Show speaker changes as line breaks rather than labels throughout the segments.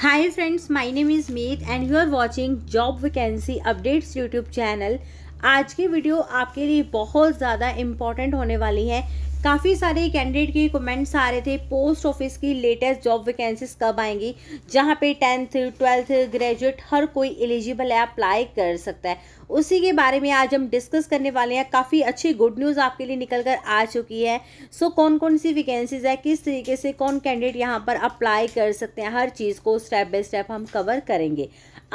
Hi friends, my name is Meet and you are watching Job Vacancy Updates YouTube channel. आज की video आपके लिए बहुत ज़्यादा इम्पॉर्टेंट होने वाली है काफ़ी सारे कैंडिडेट के कमेंट्स आ रहे थे पोस्ट ऑफिस की लेटेस्ट जॉब वैकेंसीज कब आएंगी जहाँ पे टेंथ ट्वेल्थ ग्रेजुएट हर कोई एलिजिबल है अप्लाई कर सकता है उसी के बारे में आज हम डिस्कस करने वाले हैं काफ़ी अच्छी गुड न्यूज़ आपके लिए निकल कर आ चुकी है सो कौन कौन सी वैकेंसीज है किस तरीके से कौन कैंडिडेट यहाँ पर अप्लाई कर सकते हैं हर चीज़ को स्टेप बाय स्टेप हम कवर करेंगे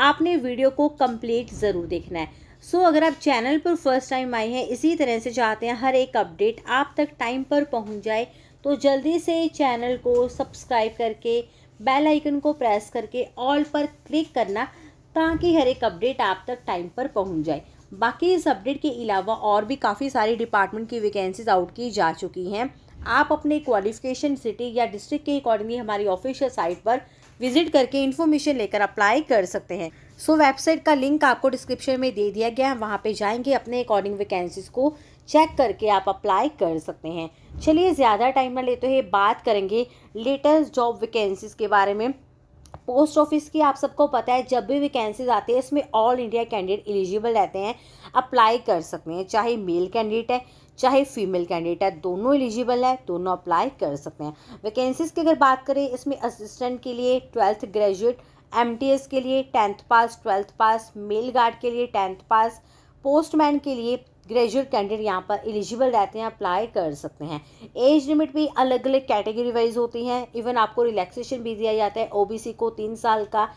आपने वीडियो को कंप्लीट ज़रूर देखना है सो so, अगर आप चैनल पर फर्स्ट टाइम आए हैं इसी तरह से चाहते हैं हर एक अपडेट आप तक टाइम पर पहुंच जाए तो जल्दी से चैनल को सब्सक्राइब करके बेल आइकन को प्रेस करके ऑल पर क्लिक करना ताकि हर एक अपडेट आप तक टाइम पर पहुंच जाए बाकी इस अपडेट के अलावा और भी काफ़ी सारी डिपार्टमेंट की वैकेंसीज आउट की जा चुकी हैं आप अपने क्वालिफिकेशन सिटी या डिस्ट्रिक्ट के अकॉर्डिंगली हमारी ऑफिशियल साइट पर विजिट करके इन्फॉर्मेशन लेकर अप्लाई कर सकते हैं सो so, वेबसाइट का लिंक आपको डिस्क्रिप्शन में दे दिया गया है वहाँ पे जाएंगे अपने अकॉर्डिंग वैकेंसीज को चेक करके आप अप्लाई कर सकते हैं चलिए ज़्यादा टाइम ना लेते हुए बात करेंगे लेटेस्ट जॉब वैकेंसीज के बारे में पोस्ट ऑफिस की आप सबको पता है जब भी वैकेंसीज आती है इसमें ऑल इंडिया कैंडिडेट एलिजिबल रहते हैं अप्लाई कर सकते हैं चाहे मेल कैंडिडेट है चाहे फीमेल कैंडिडेट है दोनों एलिजिबल है दोनों अप्लाई कर सकते हैं वैकेंसीज़ की अगर बात करें इसमें असिस्टेंट के लिए ट्वेल्थ ग्रेजुएट एम के लिए tenth pass twelfth pass mail guard के लिए टेंथ पास पोस्टमैन के लिए ग्रेजुएट कैंडिडेट यहाँ पर एलिजिबल रहते हैं अप्लाई कर सकते हैं एज लिमिट भी अलग अलग कैटेगरी वाइज होती हैं इवन आपको रिलैक्सेशन भी दिया जाता है ओबीसी को तीन साल का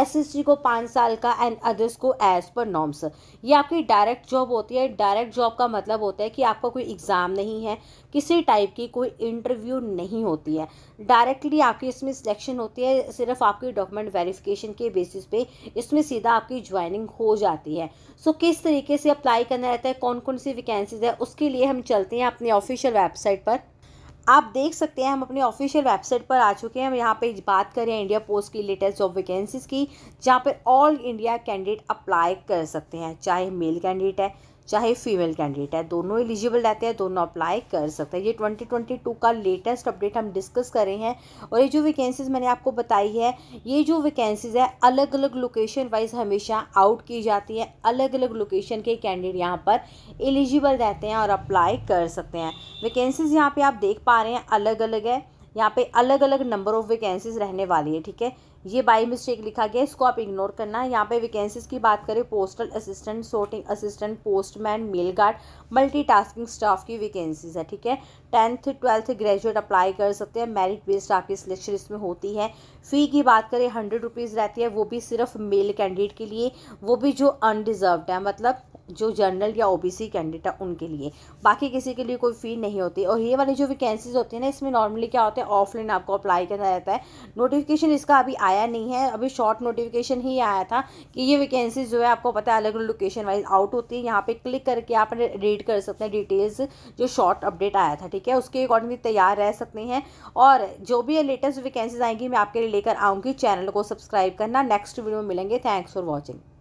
एसएससी को पाँच साल का एंड अदर्स को एज पर नॉर्म्स ये आपकी डायरेक्ट जॉब होती है डायरेक्ट जॉब का मतलब होता है कि आपका कोई एग्ज़ाम नहीं है किसी टाइप की कोई इंटरव्यू नहीं होती है डायरेक्टली आपकी इसमें सिलेक्शन होती है सिर्फ आपकी डॉक्यूमेंट वेरिफिकेशन के बेसिस पे इसमें सीधा आपकी ज्वाइनिंग हो जाती है सो so, किस तरीके से अप्लाई करना रहता है कौन कौन सी वैकेंसीज़ है उसके लिए हम चलते हैं अपने ऑफिशियल वेबसाइट पर आप देख सकते हैं हम अपने ऑफिशियल वेबसाइट पर आ चुके हैं हम यहाँ पे बात करें इंडिया पोस्ट की लेटेस्ट जॉब वैकेंसीज़ की जहाँ पर ऑल इंडिया कैंडिडेट अप्लाई कर सकते हैं चाहे मेल कैंडिडेट है चाहे फीमेल कैंडिडेट है दोनों एलिजिबल रहते हैं दोनों अप्लाई कर सकते हैं ये 2022 का लेटेस्ट अपडेट हम डिस्कस कर रहे हैं और ये जो वैकेंसीज मैंने आपको बताई है ये जो वैकेंसीज है अलग अलग लोकेशन वाइज हमेशा आउट की जाती है अलग अलग लोकेशन के कैंडिडेट यहाँ पर एलिजिबल रहते हैं और अप्लाई कर सकते हैं वैकेंसीज यहाँ पर आप देख पा रहे हैं अलग अलग है यहाँ पे अलग अलग नंबर ऑफ़ वैकेंसीज रहने वाली है ठीक है ये बाई मिस्टेक लिखा गया इसको आप इग्नोर करना यहाँ पे वैकेंसीज की बात करें postal assistant sorting assistant postman mail guard multitasking staff की वैकेंसीज है ठीक है टेंथ ट्वेल्थ ग्रेजुएट अप्लाई कर सकते हैं मेरिट बेस्ड आपकी सिलेक्शन इसमें होती है फ़ी की बात करें हंड्रेड रुपीज़ रहती है वो भी सिर्फ मेल कैंडिडेट के लिए वो भी जो अनडिजर्वड है मतलब जो जनरल या ओबीसी कैंडिडेट है उनके लिए बाकी किसी के लिए कोई फ़ी नहीं होती और ये वाली जो वैकेंसीज होती है ना इसमें नॉर्मली क्या होता है ऑफलाइन आपको अप्लाई करना रहता है नोटिफिकेशन इसका अभी आया आया नहीं है अभी शॉर्ट नोटिफिकेशन ही आया था कि ये वैकेंसी जो है आपको पता है अलग अलग लोकेशन वाइज आउट होती है यहाँ पे क्लिक करके आप रीड कर सकते हैं डिटेल्स जो शॉर्ट अपडेट आया था ठीक है उसके अकॉर्डिंगली तैयार रह सकते हैं और जो भी लेटेस्ट वैकेंसीज आएंगी मैं आपके लिए लेकर आऊँगी चैनल को सब्सक्राइब करना नेक्स्ट वीडियो में मिलेंगे थैंक्स फॉर वॉचिंग